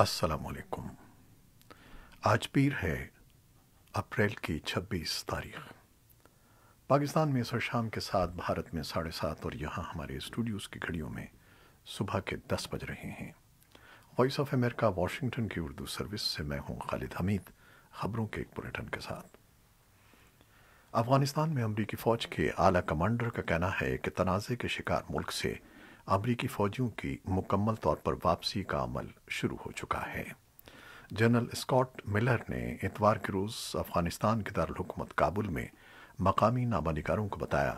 السلام علیکم آج پیر ہے اپریل کی چھبیس تاریخ پاکستان میں سر شام کے ساتھ بھارت میں ساڑھے سات اور یہاں ہمارے اسٹوڈیوز کی گھڑیوں میں صبح کے دس بج رہے ہیں وائس آف امریکہ واشنگٹن کی اردو سروس سے میں ہوں خالد حمید خبروں کے ایک کے ساتھ افغانستان میں امریکی فوج کے اعلیٰ کمانڈر کا کہنا ہے کہ تنازع کے شکار ملک سے امریکی فوجیوں کی مکمل طور پر واپسی کا عمل شروع ہو چکا ہے جنرل اسکاٹ ملر نے اتوار کے روز افغانستان کے دارالحکومت کابل میں مقامی نگاروں کو بتایا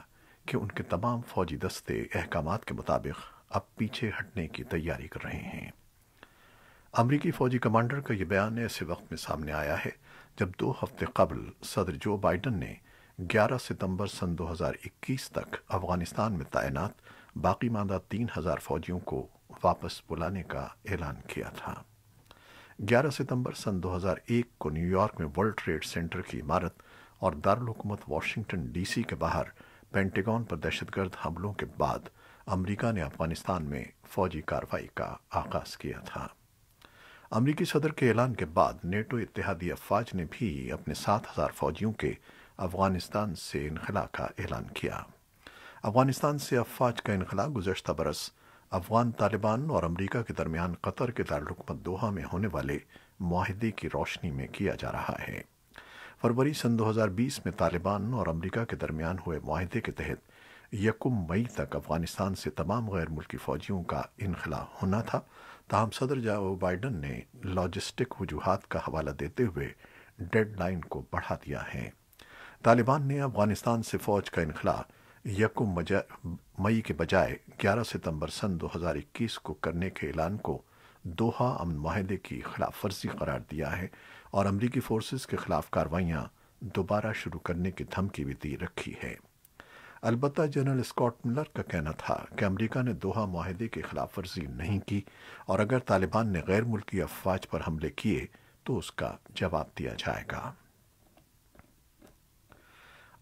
کہ ان کے تمام فوجی دستے احکامات کے مطابق اب پیچھے ہٹنے کی تیاری کر رہے ہیں امریکی فوجی کمانڈر کا یہ بیان ایسے وقت میں سامنے آیا ہے جب دو ہفتے قبل صدر جو بائیڈن نے گیارہ ستمبر سن دو ہزار اکیس تک افغانستان میں تعینات باقی ماندہ تین ہزار فوجیوں کو واپس بلانے کا اعلان کیا تھا گیارہ ستمبر سن دو ہزار ایک کو نیو یارک میں ورلڈ ٹریڈ سینٹر کی عمارت اور دارالحکومت واشنگٹن ڈی سی کے باہر پینٹیگون پر دہشت گرد حملوں کے بعد امریکہ نے افغانستان میں فوجی کارروائی کا آغاز کیا تھا امریکی صدر کے اعلان کے بعد نیٹو اتحادی افواج نے بھی اپنے سات ہزار فوجیوں کے افغانستان سے انخلا کا اعلان کیا افغانستان سے افواج کا انخلا گزشتہ برس افغان طالبان اور امریکہ کے درمیان قطر کے دارالحکومت دوحہ میں ہونے والے معاہدے کی روشنی میں کیا جا رہا ہے فروری سن دو ہزار بیس میں طالبان اور امریکہ کے درمیان ہوئے معاہدے کے تحت یکم مئی تک افغانستان سے تمام غیر ملکی فوجیوں کا انخلا ہونا تھا تاہم صدر جو بائیڈن نے لاجسٹک وجوہات کا حوالہ دیتے ہوئے ڈیڈ لائن کو بڑھا دیا ہے طالبان نے افغانستان سے فوج کا انخلا یکم مئی کے بجائے گیارہ ستمبر سن دو ہزار اکیس کو کرنے کے اعلان کو دوہا امن معاہدے کی خلاف ورزی قرار دیا ہے اور امریکی فورسز کے خلاف کاروائیاں دوبارہ شروع کرنے کی دھمکی بھی دی رکھی ہے البتہ جنرل اسکاٹ ملر کا کہنا تھا کہ امریکہ نے دوہا معاہدے کی خلاف ورزی نہیں کی اور اگر طالبان نے غیر ملکی افواج پر حملے کیے تو اس کا جواب دیا جائے گا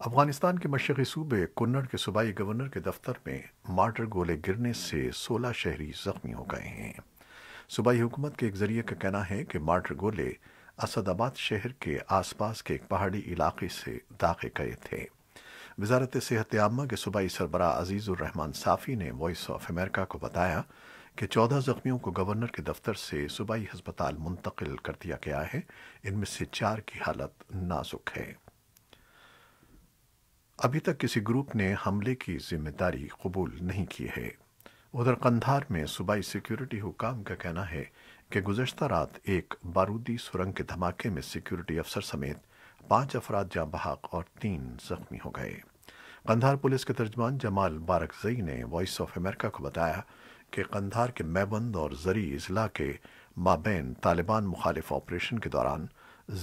افغانستان کے مشرقی صوبے کنڑ کے صوبائی گورنر کے دفتر میں مارٹر گولے گرنے سے سولہ شہری زخمی ہو گئے ہیں صوبائی حکومت کے ایک ذریعے کا کہنا ہے کہ مارٹر گولے اسد آباد شہر کے آس پاس کے ایک پہاڑی علاقے سے داغے گئے تھے وزارت صحت عامہ کے صوبائی سربراہ عزیز الرحمان صافی نے وائس آف امریکہ کو بتایا کہ چودہ زخمیوں کو گورنر کے دفتر سے صوبائی ہسپتال منتقل کر دیا گیا ہے ان میں سے چار کی حالت نازک ہے ابھی تک کسی گروپ نے حملے کی ذمہ داری قبول نہیں کی ہے ادھر قندھار میں صوبائی سیکیورٹی حکام کا کہنا ہے کہ گزشتہ رات ایک بارودی سرنگ کے دھماکے میں سیکیورٹی افسر سمیت پانچ افراد جاں بحق اور تین زخمی ہو گئے قندھار پولیس کے ترجمان جمال بارکزئی نے وائس آف امریکہ کو بتایا کہ قندھار کے میبند اور زری اضلاع کے مابین طالبان مخالف آپریشن کے دوران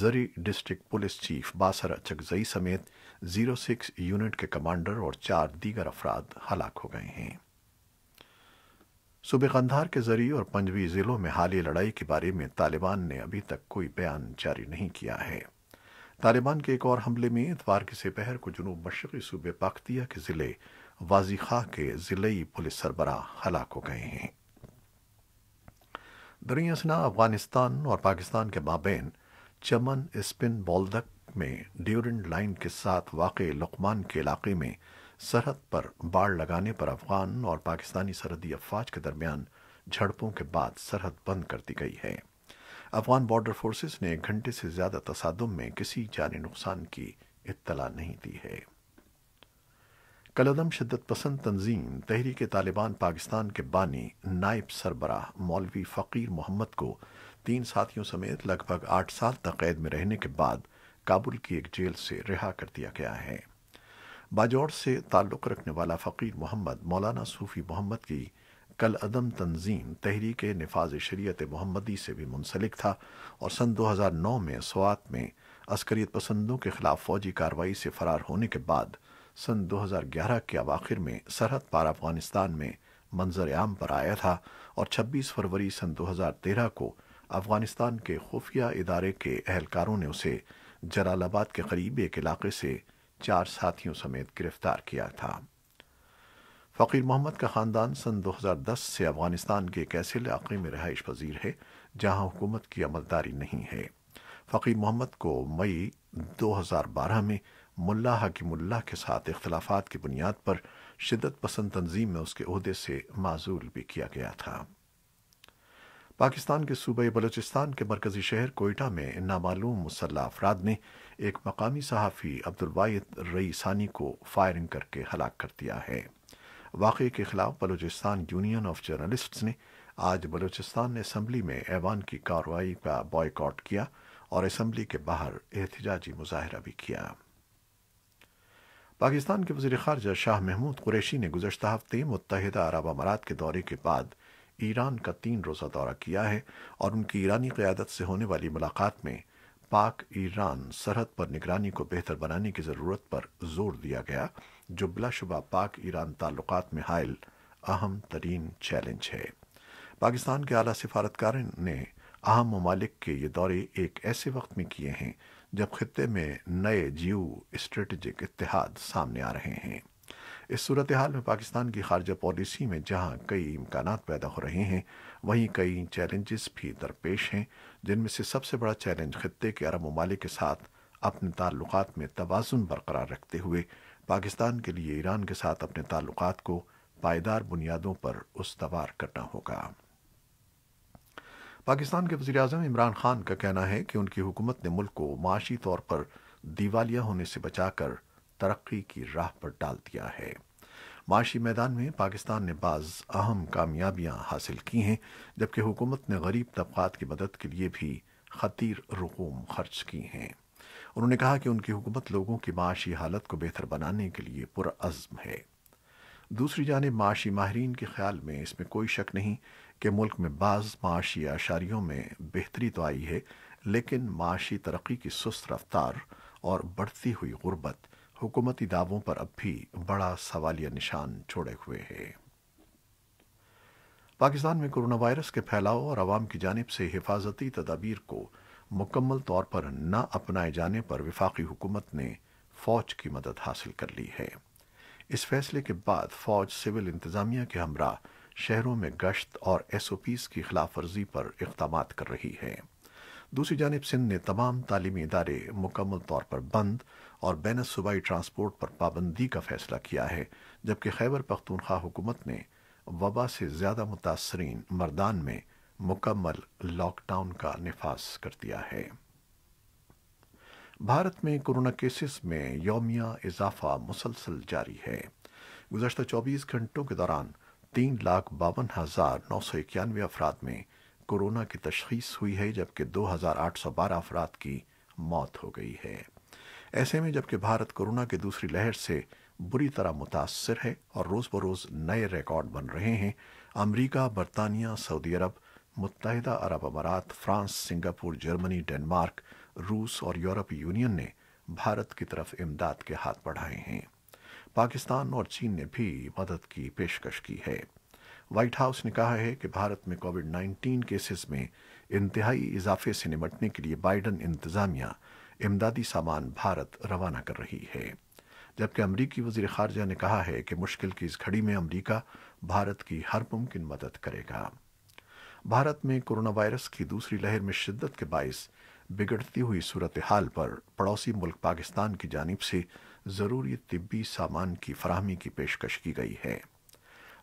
Zhari district police chief Basir Achakzai سمیت زیرو سکس یونٹ کے کمانڈر اور چار دیگر افراد ہلاک ہو گئے ہیں صوبے قندھار کے ذریعے اور پنجوی ضلعوں میں حالی لڑائی کے بارے میں طالبان نے ابھی تک کوئی بیان جاری نہیں کیا ہے طالبان کے ایک اور حملے میں اتوار کی سپہر کو جنوب مشرقی صوبے پاکتیا کے ضلع خواہ کے ضلعی پولیس سربراہ ہلاک ہو گئے ہیں دریا افغانستان اور پاکستان کے مابین چمن اسپن بولدک میں ڈیورنڈ لائن کے ساتھ واقع لقمان کے علاقے میں سرحد پر باڑ لگانے پر افغان اور پاکستانی سرحدی افواج کے درمیان جھڑپوں کے بعد سرحد بند کر دی گئی ہے افغان بارڈر فورسز نے گھنٹے سے زیادہ تصادم میں کسی جانی نقصان کی اطلاع نہیں دی ہے کلدم شدت پسند تنظیم تحریک طالبان پاکستان کے بانی نائب سربراہ مولوی فقیر محمد کو تین ساتھیوں سمیت لگ بھگ آٹھ سال تک قید میں رہنے کے بعد کابل کی ایک جیل سے رہا کر دیا گیا ہے باجوڑ سے تعلق رکھنے والا فقیر محمد مولانا صوفی محمد کی کل عدم تنظیم تحریک نفاذ شریعت محمدی سے بھی منسلک تھا اور سن دو ہزار نو میں سوات میں عسکریت پسندوں کے خلاف فوجی کارروائی سے فرار ہونے کے بعد سن دو ہزار گیارہ کے اواخر میں سرحد پار افغانستان میں منظر عام پر آیا تھا اور چھبیس فروری سن دو ہزار تیرہ کو افغانستان کے خفیہ ادارے کے اہلکاروں نے اسے جلال آباد کے قریب ایک علاقے سے چار ساتھیوں سمیت گرفتار کیا تھا فقیر محمد کا خاندان سن دو ہزار دس سے افغانستان کے ایک ایسے علاقے میں رہائش پذیر ہے جہاں حکومت کی عملداری نہیں ہے فقیر محمد کو مئی دو ہزار بارہ میں ملا حکیم اللہ کے ساتھ اختلافات کی بنیاد پر شدت پسند تنظیم میں اس کے عہدے سے معذول بھی کیا گیا تھا پاکستان کے صوبہ بلوچستان کے مرکزی شہر کوئٹہ میں نامعلوم مسلح افراد نے ایک مقامی صحافی عبد الواعد رئی ثانی کو فائرنگ کر کے ہلاک کر دیا ہے واقعے کے خلاف بلوچستان یونین آف جرنلسٹ نے آج بلوچستان اسمبلی میں ایوان کی کارروائی کا بوائے کاٹ کیا اور اسمبلی کے باہر احتجاجی مظاہرہ بھی کیا پاکستان کے وزیر خارجہ شاہ محمود قریشی نے گزشتہ ہفتے متحدہ عرب امارات کے دورے کے بعد ایران کا تین روزہ دورہ کیا ہے اور ان کی ایرانی قیادت سے ہونے والی ملاقات میں پاک ایران سرحد پر نگرانی کو بہتر بنانے کی ضرورت پر زور دیا گیا جو بلا شبہ پاک ایران تعلقات میں حائل اہم ترین چیلنج ہے پاکستان کے اعلی سفارتکار نے اہم ممالک کے یہ دورے ایک ایسے وقت میں کیے ہیں جب خطے میں نئے جیو اسٹریٹجک اتحاد سامنے آ رہے ہیں اس صورتحال میں پاکستان کی خارجہ پالیسی میں جہاں کئی امکانات پیدا ہو رہے ہیں وہیں کئی چیلنجز بھی درپیش ہیں جن میں سے سب سے بڑا چیلنج خطے کے عرب ممالک کے ساتھ اپنے تعلقات میں توازن برقرار رکھتے ہوئے پاکستان کے لیے ایران کے ساتھ اپنے تعلقات کو پائیدار بنیادوں پر استوار کرنا ہوگا پاکستان کے وزیراعظم عمران خان کا کہنا ہے کہ ان کی حکومت نے ملک کو معاشی طور پر دیوالیہ ہونے سے بچا کر ترقی کی راہ پر ڈال دیا ہے معاشی میدان میں پاکستان نے بعض اہم کامیابیاں حاصل کی ہیں جبکہ حکومت نے غریب طبقات کی مدد کے لیے بھی خطیر رقوم خرچ کی ہیں انہوں نے کہا کہ ان کی حکومت لوگوں کی معاشی حالت کو بہتر بنانے کے لیے پرعزم ہے دوسری جانب معاشی ماہرین کے خیال میں اس میں کوئی شک نہیں کہ ملک میں بعض معاشی اشاریوں میں بہتری تو آئی ہے لیکن معاشی ترقی کی سست رفتار اور بڑھتی ہوئی غربت حکومتی دعووں پر اب بھی بڑا سوالیہ نشان چھوڑے ہوئے پاکستان میں کرونا وائرس کے پھیلاؤ اور عوام کی جانب سے حفاظتی تدابیر کو مکمل طور پر نہ اپنائے جانے پر وفاقی حکومت نے فوج کی مدد حاصل کر لی ہے اس فیصلے کے بعد فوج سول انتظامیہ کے ہمراہ شہروں میں گشت اور ایس او پیز کی خلاف ورزی پر اقدامات کر رہی ہے دوسری جانب سندھ نے تمام تعلیمی ادارے مکمل طور پر بند اور بین صوبائی ٹرانسپورٹ پر پابندی کا فیصلہ کیا ہے جبکہ خیبر پختونخوا حکومت نے وبا سے زیادہ متاثرین مردان میں مکمل لاک ڈاؤن کا نفاذ کر دیا ہے بھارت میں کورونا کیسز میں یومیہ اضافہ مسلسل جاری ہے گزشتہ چوبیس گھنٹوں کے دوران تین لاکھ باون ہزار نو سو اکیانوے افراد میں کورونا کی تشخیص ہوئی ہے جبکہ دو ہزار آٹھ سو بارہ افراد کی موت ہو گئی ہے ایسے میں جبکہ بھارت کرونا کے دوسری لہر سے بری طرح متاثر ہے اور روز بروز نئے ریکارڈ بن رہے ہیں امریکہ برطانیہ سعودی عرب متحدہ عرب امارات فرانس سنگاپور جرمنی ڈینمارک روس اور یورپی یونین نے بھارت کی طرف امداد کے ہاتھ بڑھائے ہیں پاکستان اور چین نے بھی مدد کی پیشکش کی ہے وائٹ ہاؤس نے کہا ہے کہ بھارت میں کووڈ نائنٹین کیسز میں انتہائی اضافے سے نمٹنے کے لیے بائیڈن انتظامیہ امدادی سامان بھارت روانہ کر رہی ہے جبکہ امریکی وزیر خارجہ نے کہا ہے کہ مشکل کی اس گھڑی میں امریکہ بھارت کی ہر ممکن مدد کرے گا بھارت میں کرونا وائرس کی دوسری لہر میں شدت کے باعث بگڑتی ہوئی صورتحال پر پڑوسی ملک پاکستان کی جانب سے ضروری طبی سامان کی فراہمی کی پیشکش کی گئی ہے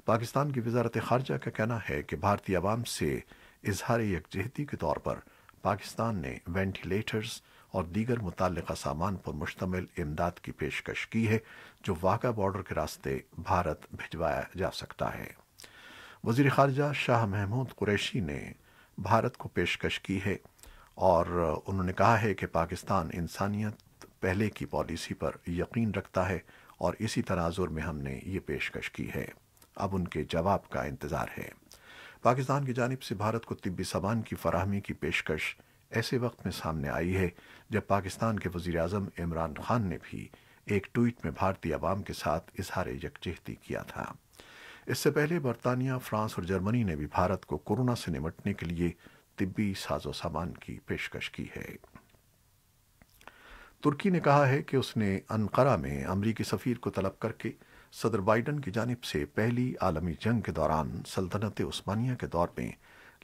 پاکستان کی وزارت خارجہ کا کہنا ہے کہ بھارتی عوام سے اظہار یکجہتی کے طور پر پاکستان نے وینٹیلیٹرز اور دیگر متعلقہ سامان پر مشتمل امداد کی پیشکش کی ہے جو واقع بارڈر کے راستے بھارت بھیجوایا جا سکتا ہے وزیر خارجہ شاہ محمود قریشی نے بھارت کو پیشکش کی ہے اور انہوں نے کہا ہے کہ پاکستان انسانیت پہلے کی پالیسی پر یقین رکھتا ہے اور اسی تناظر میں ہم نے یہ پیشکش کی ہے اب ان کے جواب کا انتظار ہے پاکستان کی جانب سے بھارت کو طبی سامان کی فراہمی کی پیشکش ایسے وقت میں سامنے آئی ہے جب پاکستان کے وزیر اعظم عمران خان نے بھی ایک ٹویٹ میں بھارتی عوام کے ساتھ اظہار یکجہتی کیا تھا اس سے پہلے برطانیہ فرانس اور جرمنی نے بھی بھارت کو کورونا سے نمٹنے کے لیے طبی ساز و سامان کی پیشکش کی ہے ترکی نے کہا ہے کہ اس نے انقرہ میں امریکی سفیر کو طلب کر کے صدر بائیڈن کی جانب سے پہلی عالمی جنگ کے دوران سلطنت عثمانیہ کے دور میں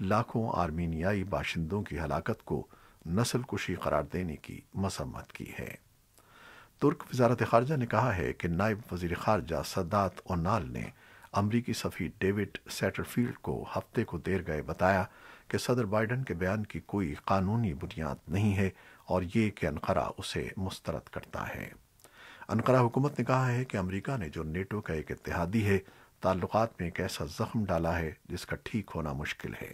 لاکھوں آرمینیائی باشندوں کی ہلاکت کو نسل کشی قرار دینے کی مذمت کی ہے ترک وزارت خارجہ نے کہا ہے کہ نائب وزیر خارجہ صدات اونال نے امریکی سفیر ڈیوڈ سیٹرفیلڈ کو ہفتے کو دیر گئے بتایا کہ صدر بائیڈن کے بیان کی کوئی قانونی بنیاد نہیں ہے اور یہ کہ انقرہ اسے مسترد کرتا ہے انقرہ حکومت نے کہا ہے کہ امریکہ نے جو نیٹو کا ایک اتحادی ہے تعلقات میں ایک ایسا زخم ڈالا ہے جس کا ٹھیک ہونا مشکل ہے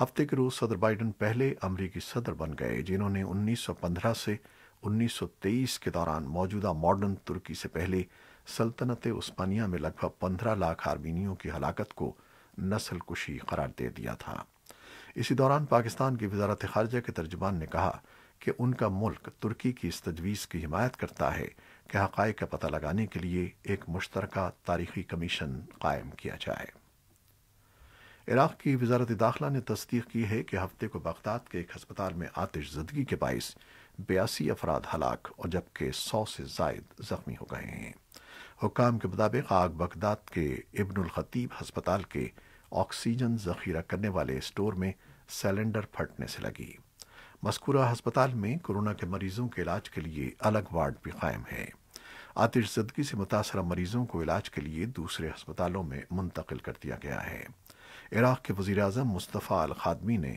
ہفتے کے روز صدر بائیڈن پہلے امریکی صدر بن گئے جنہوں نے انیس سو پندرہ سے انیس سو تیئس کے دوران موجودہ ماڈرن ترکی سے پہلے سلطنت عثمانیہ میں لگ بھگ پندرہ لاکھ آرمینیوں کی ہلاکت کو نسل کشی قرار دے دیا تھا اسی دوران پاکستان کی وزارت خارجہ کے ترجمان نے کہا کہ ان کا ملک ترکی کی اس تجویز کی حمایت کرتا ہے کہ حقائق کا پتہ لگانے کے لیے ایک مشترکہ تاریخی کمیشن قائم کیا جائے عراق کی وزارت داخلہ نے تصدیق کی ہے کہ ہفتے کو بغداد کے ایک ہسپتال میں آتش زدگی کے باعث بیاسی افراد ہلاک اور جبکہ سو سے زائد زخمی ہو گئے ہیں حکام کے مطابق آگ بغداد کے ابن الخطیب ہسپتال کے آکسیجن ذخیرہ کرنے والے اسٹور میں سیلنڈر پھٹنے سے لگی مذکورہ ہسپتال میں کورونا کے مریضوں کے علاج کے لیے الگ وارڈ بھی قائم ہے آتش زدگی سے متاثرہ مریضوں کو علاج کے لیے دوسرے ہسپتالوں میں منتقل کر دیا گیا ہے عراق کے وزیر اعظم مصطفیٰ الخادمی نے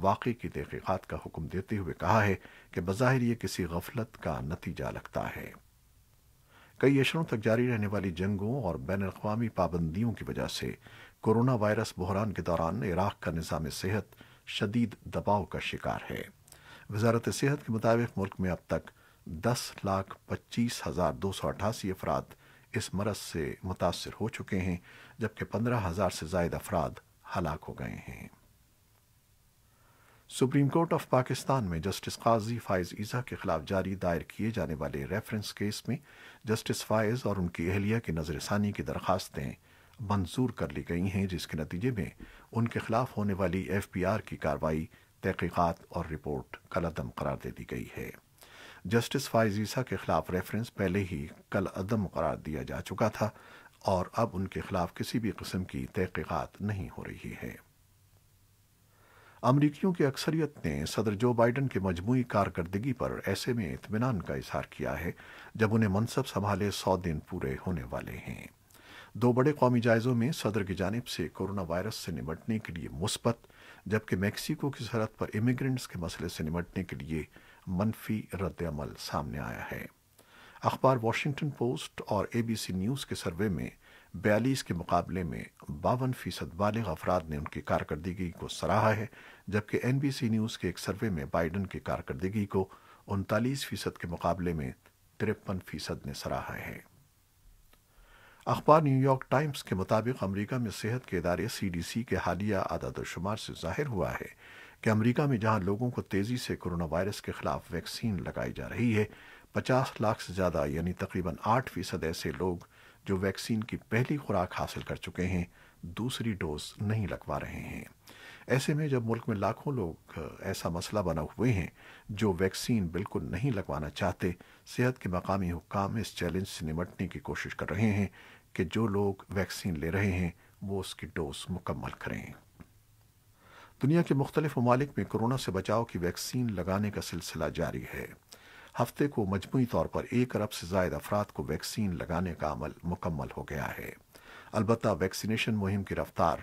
واقعی کی تحقیقات کا حکم دیتے ہوئے کہا ہے کہ بظاہر یہ کسی غفلت کا نتیجہ لگتا ہے کئی عشروں تک جاری رہنے والی جنگوں اور بین الاقوامی پابندیوں کی وجہ سے کورونا وائرس بحران کے دوران عراق کا نظام صحت شدید دباؤ کا شکار ہے وزارت صحت کے مطابق ملک میں اب تک دس لاکھ پچیس ہزار دو سو اٹھاسی افراد اس مرض سے متاثر ہو چکے ہیں جبکہ پندرہ ہزار سے زائد افراد ہلاک ہو گئے ہیں سپریم کورٹ آف پاکستان میں جسٹس قاضی فائز عیزا کے خلاف جاری دائر کیے جانے والے ریفرنس کیس میں جسٹس فائز اور ان کی اہلیہ کی نظر ثانی کی درخواستیں منظور کر لی گئی ہیں جس کے نتیجے میں ان کے خلاف ہونے والی ایف پی آر کی کارروائی تحقیقات اور رپورٹ کلعدم قرار دے دی گئی ہے جسٹس فائز عیسیٰ کے خلاف ریفرنس پہلے ہی کل عدم قرار دیا جا چکا تھا اور اب ان کے خلاف کسی بھی قسم کی تحقیقات نہیں ہو رہی ہے امریکیوں کی اکثریت نے صدر جو بائیڈن کی مجموعی کارکردگی پر ایسے میں اطمینان کا اظہار کیا ہے جب انہیں منصب سنبھالے سو دن پورے ہونے والے ہیں دو بڑے قومی جائزوں میں صدر کی جانب سے کورونا وائرس سے نمٹنے کے لیے مثبت جبکہ میکسیکو کی سرحد پر امیگرنٹس کے مسئلے سے نمٹنے کے لیے منفی رد عمل سامنے آیا ہے اخبار واشنگٹن پوسٹ اور اے بی سی نیوز کے سروے میں بیالیس کے مقابلے میں باون فیصد بالغ افراد نے ان کی کارکردگی کو سراہا ہے جبکہ این بی سی نیوز کے ایک سروے میں بائیڈن کی کارکردگی کو انتالیس فیصد کے مقابلے میں ترپن فیصد نے سراہا ہے اخبار نیو یارک ٹائمز کے مطابق امریکہ میں صحت کے ادارے سی ڈی سی کے حالیہ اعداد و شمار سے ظاہر ہوا ہے کہ امریکہ میں جہاں لوگوں کو تیزی سے کرونا وائرس کے خلاف ویکسین لگائی جا رہی ہے پچاس لاکھ سے زیادہ یعنی تقریباً آٹھ فیصد ایسے لوگ جو ویکسین کی پہلی خوراک حاصل کر چکے ہیں دوسری ڈوز نہیں لگوا رہے ہیں ایسے میں جب ملک میں لاکھوں لوگ ایسا مسئلہ بنا ہوئے ہیں جو ویکسین بالکل نہیں لگوانا چاہتے صحت کے مقامی حکام اس چیلنج سے نمٹنے کی کوشش کر رہے ہیں کہ جو لوگ ویکسین لے رہے ہیں وہ اس کی ڈوز مکمل کریں دنیا کے مختلف ممالک میں کرونا سے بچاؤ کی ویکسین لگانے کا سلسلہ جاری ہے ہفتے کو مجموعی طور پر ایک ارب سے زائد افراد کو ویکسین لگانے کا عمل مکمل ہو گیا ہے البتہ ویکسینیشن مہم کی رفتار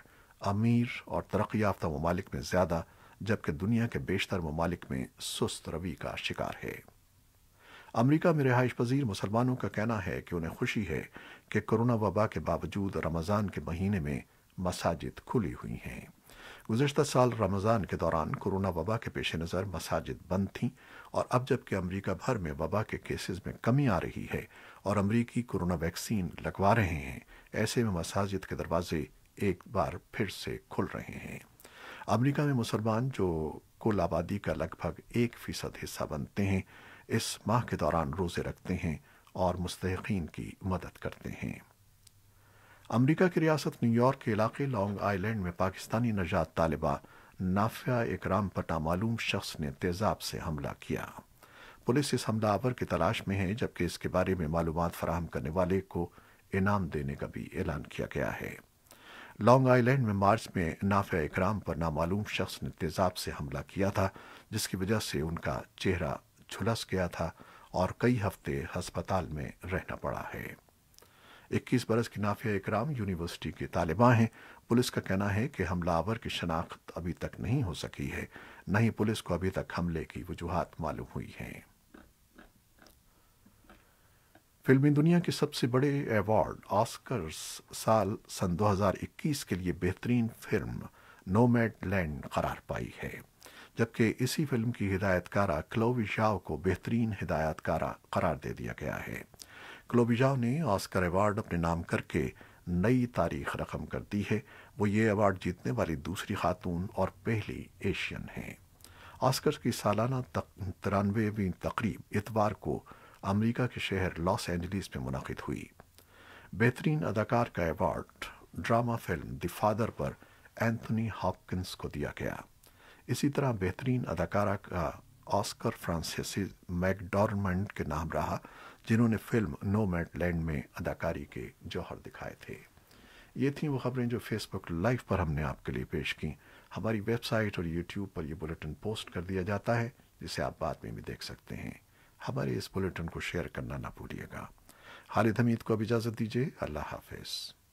امیر اور ترقی یافتہ ممالک میں زیادہ جبکہ دنیا کے بیشتر ممالک میں سست روی کا شکار ہے امریکہ میں رہائش پذیر مسلمانوں کا کہنا ہے کہ انہیں خوشی ہے کہ کرونا وبا کے باوجود رمضان کے مہینے میں مساجد کھلی ہوئی ہیں گزشتہ سال رمضان کے دوران کورونا وبا کے پیش نظر مساجد بند تھیں اور اب جبکہ امریکہ بھر میں وبا کے کیسز میں کمی آ رہی ہے اور امریکی کورونا ویکسین لگوا رہے ہیں ایسے میں مساجد کے دروازے ایک بار پھر سے کھل رہے ہیں امریکہ میں مسلمان جو کل آبادی کا لگ بھگ ایک فیصد حصہ بنتے ہیں اس ماہ کے دوران روزے رکھتے ہیں اور مستحقین کی مدد کرتے ہیں امریکہ کی ریاست نیو یارک کے علاقے لانگ آئی لینڈ میں پاکستانی نجات طالبہ نافیہ اکرام پٹا معلوم شخص نے تیزاب سے حملہ کیا پولیس اس حملہ آور کی تلاش میں ہے جبکہ اس کے بارے میں معلومات فراہم کرنے والے کو انعام دینے کا بھی اعلان کیا گیا ہے لانگ آئی لینڈ میں مارچ میں نافیہ اکرام پر نامعلوم شخص نے تیزاب سے حملہ کیا تھا جس کی وجہ سے ان کا چہرہ جھلس گیا تھا اور کئی ہفتے ہسپتال میں رہنا پڑا ہے اکیس برس کی نافیہ اکرام یونیورسٹی کے طالبہ ہیں پولیس کا کہنا ہے کہ حملہ آور کی شناخت ابھی تک نہیں ہو سکی ہے نہ ہی پولیس کو ابھی تک حملے کی وجوہات معلوم ہوئی ہیں فلمی دنیا کے سب سے بڑے ایوارڈ آسکرز سال سن دو ہزار اکیس کے لیے بہترین فلم نو میڈ لینڈ قرار پائی ہے جبکہ اسی فلم کی ہدایت کارہ کلووی شاو کو بہترین ہدایت کارہ قرار دے دیا گیا ہے کلوبیجاؤ نے آسکر ایوارڈ اپنے نام کر کے نئی تاریخ رقم کر دی ہے وہ یہ ایوارڈ جیتنے والی دوسری خاتون اور پہلی ایشین ہیں کی سالانہ ترانوے اتوار کو امریکہ کے شہر لاس اینجلیس میں منعقد ہوئی بہترین اداکار کا award drama film the Father پر اینتھنی ہاپکنس کو دیا گیا اسی طرح بہترین اداکارہ کا آسکر فرانسیسی میک میکڈ کے نام رہا جنہوں نے فلم نو میٹ لینڈ میں اداکاری کے جوہر دکھائے تھے یہ تھیں وہ خبریں جو فیس بک لائف پر ہم نے آپ کے لیے پیش کی ہماری ویب سائٹ اور یوٹیوب پر یہ بلٹن پوسٹ کر دیا جاتا ہے جسے آپ بعد میں بھی دیکھ سکتے ہیں ہمارے اس بلٹن کو شیئر کرنا نہ بھولیے گا خالد حمید کو اب اجازت دیجیے اللہ حافظ